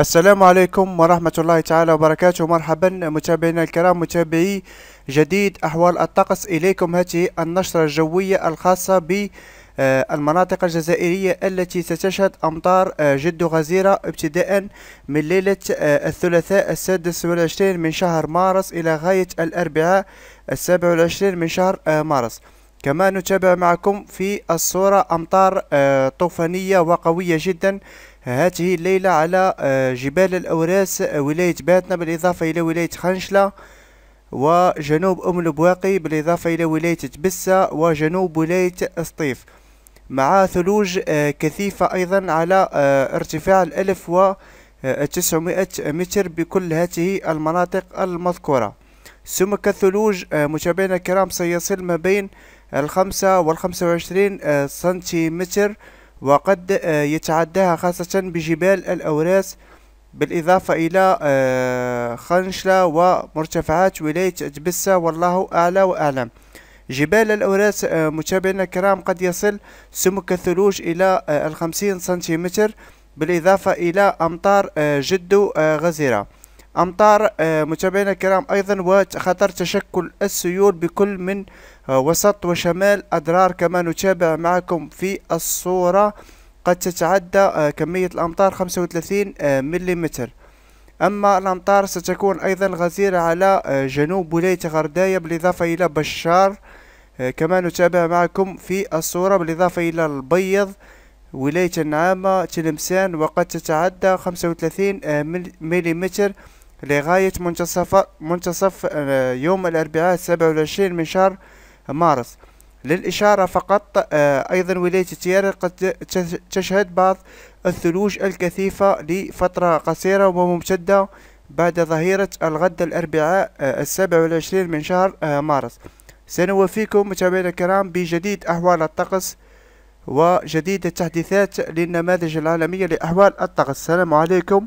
السلام عليكم ورحمة الله تعالى وبركاته مرحبا متابعينا الكرام متابعي جديد أحوال الطقس إليكم هذه النشرة الجوية الخاصة ب المناطق الجزائرية التي ستشهد أمطار جد غزيرة ابتداء من ليلة الثلاثاء السادس والعشرين من شهر مارس إلى غاية الأربعاء السابع والعشرين من شهر مارس كما نتابع معكم في الصورة أمطار طوفانية وقوية جدا هذه الليلة على آه، جبال الأوراس آه، ولاية باتنا بالإضافة إلى ولاية خنشلة وجنوب أم البواقي بالإضافة إلى ولاية تبسة وجنوب ولاية أسطيف مع ثلوج آه، كثيفة أيضا على ارتفاع الألف و 900 متر بكل هذه المناطق المذكورة سمك الثلوج متابعينا الكرام سيصل ما بين الخمسة والخمسة وعشرين سنتيمتر وقد آه، يتعداها خاصة بجبال الأوراس بالإضافة إلى آه، خنشلة ومرتفعات ولاية أتبسة والله أعلى وأعلم جبال الأوراس آه، متابعينا الكرام قد يصل سمك الثلوج إلى الخمسين سنتيمتر بالإضافة إلى أمطار جد غزيرة أمطار آه، متابعينا الكرام أيضا وخطر تشكل السيول بكل من آه، وسط وشمال أدرار كما نتابع معكم في الصورة قد تتعدى آه، كمية الأمطار 35 ملم أما الأمطار ستكون أيضا غزيرة على جنوب ولاية غرداية بالإضافة إلى بشار كما نتابع معكم في الصورة بالإضافة إلى البيض ولاية النعامة تلمسان وقد تتعدى 35 ملم لغاية منتصف منتصف آه، يوم الأربعاء 27 من شهر مارس للإشارة فقط آه، أيضا ولاية تيارة قد تشهد بعض الثلوج الكثيفة لفترة قصيرة وممتدة بعد ظهيرة الغد الأربعاء آه، السابع والعشرين من شهر مارس سنوفيكم متابعينا الكرام بجديد أحوال الطقس وجديد التحديثات للنماذج العالمية لأحوال الطقس السلام عليكم